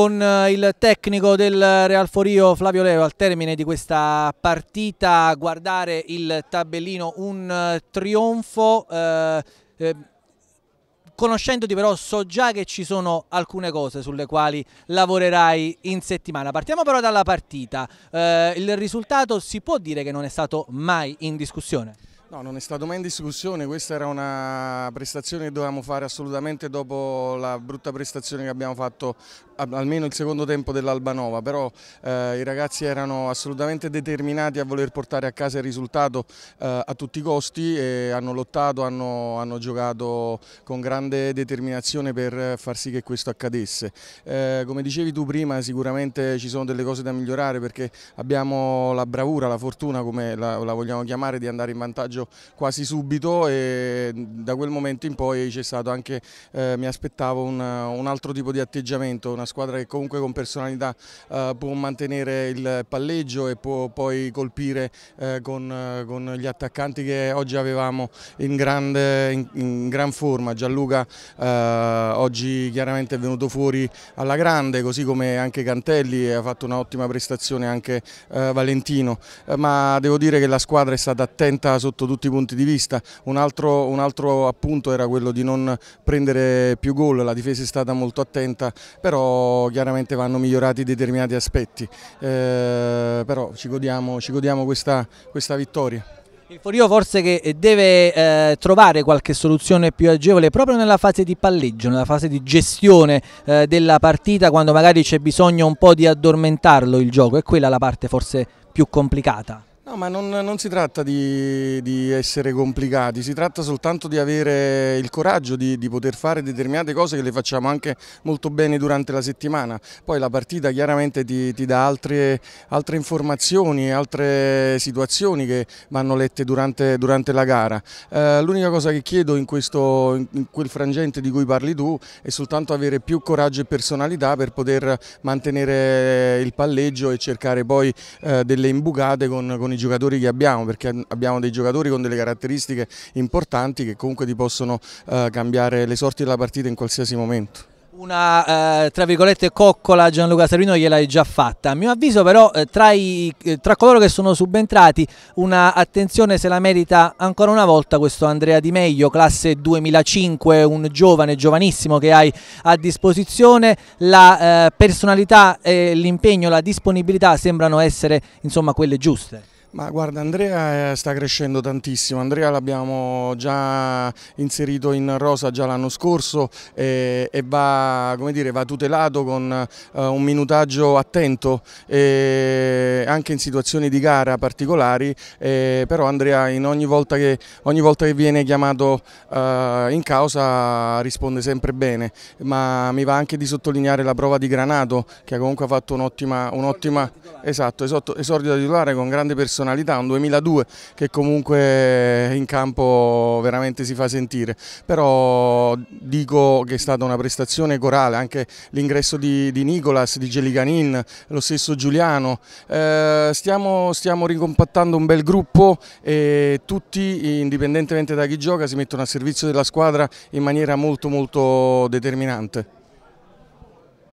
con eh, il tecnico del Real Forio Flavio Leo al termine di questa partita, guardare il tabellino, un eh, trionfo. Eh, eh, conoscendoti però so già che ci sono alcune cose sulle quali lavorerai in settimana. Partiamo però dalla partita. Eh, il risultato si può dire che non è stato mai in discussione? No, non è stato mai in discussione, questa era una prestazione che dovevamo fare assolutamente dopo la brutta prestazione che abbiamo fatto almeno il secondo tempo dell'Albanova, però eh, i ragazzi erano assolutamente determinati a voler portare a casa il risultato eh, a tutti i costi e hanno lottato, hanno, hanno, giocato con grande determinazione per far sì che questo accadesse. Eh, come dicevi tu prima sicuramente ci sono delle cose da migliorare perché abbiamo la bravura, la fortuna come la, la vogliamo chiamare di andare in vantaggio vantaggio quasi subito e da quel momento in poi c'è stato anche, eh, mi aspettavo un, un, altro tipo di atteggiamento, una squadra che comunque con personalità eh, può mantenere il palleggio e può poi colpire eh, con, con, gli attaccanti che oggi avevamo in, grande, in, in gran forma, Gianluca eh, oggi chiaramente è venuto fuori alla grande così come anche Cantelli e ha fatto un'ottima prestazione anche eh, Valentino, ma devo dire che la squadra è stata attenta sotto tutti i punti di vista, un altro, un altro appunto era quello di non prendere più gol, la difesa è stata molto attenta, però chiaramente vanno migliorati determinati aspetti, eh, però ci godiamo, ci godiamo questa, questa vittoria. Il Forio forse che deve eh, trovare qualche soluzione più agevole proprio nella fase di palleggio, nella fase di gestione eh, della partita quando magari c'è bisogno un po' di addormentarlo il gioco, è quella la parte forse più complicata. No, ma non, non si tratta di, di, essere complicati, si tratta soltanto di avere il coraggio di, di, poter fare determinate cose che le facciamo anche molto bene durante la settimana. Poi la partita chiaramente ti, ti dà altre, altre, informazioni, altre situazioni che vanno lette durante, durante la gara. Eh, L'unica cosa che chiedo in, questo, in quel frangente di cui parli tu è soltanto avere più coraggio e personalità per poter mantenere il palleggio e cercare poi eh, delle imbucate con, con i giocatori che abbiamo, perché abbiamo dei giocatori con delle caratteristiche importanti che comunque ti possono eh, cambiare le sorti della partita in qualsiasi momento. Una eh, tra virgolette coccola Gianluca Servino gliel'hai già fatta. A mio avviso, però, eh, tra, i, eh, tra, coloro che sono subentrati, una attenzione se la merita ancora una volta questo Andrea Di Meglio, classe 2005, un giovane, giovanissimo che hai a disposizione. La eh, personalità, l'impegno, la disponibilità sembrano essere insomma quelle giuste. Ma guarda, Andrea eh, sta crescendo tantissimo, Andrea l'abbiamo già inserito in rosa già l'anno scorso e, eh, e va, dire, va, tutelato con uh, un minutaggio attento anche in situazioni di gara particolari, e, però Andrea ogni volta, che, ogni, volta che, viene chiamato uh, in causa risponde sempre bene, ma mi va anche di sottolineare la prova di Granato che comunque ha comunque fatto un'ottima, un esatto, esordio da titolare con grande persona personalità, un 2002 che comunque in campo veramente si fa sentire, però dico che è stata una prestazione corale, anche l'ingresso di, di, Nicolas, di Geliganin, lo stesso Giuliano, eh, stiamo, stiamo ricompattando un bel gruppo e tutti, indipendentemente da chi gioca, si mettono a servizio della squadra in maniera molto molto determinante.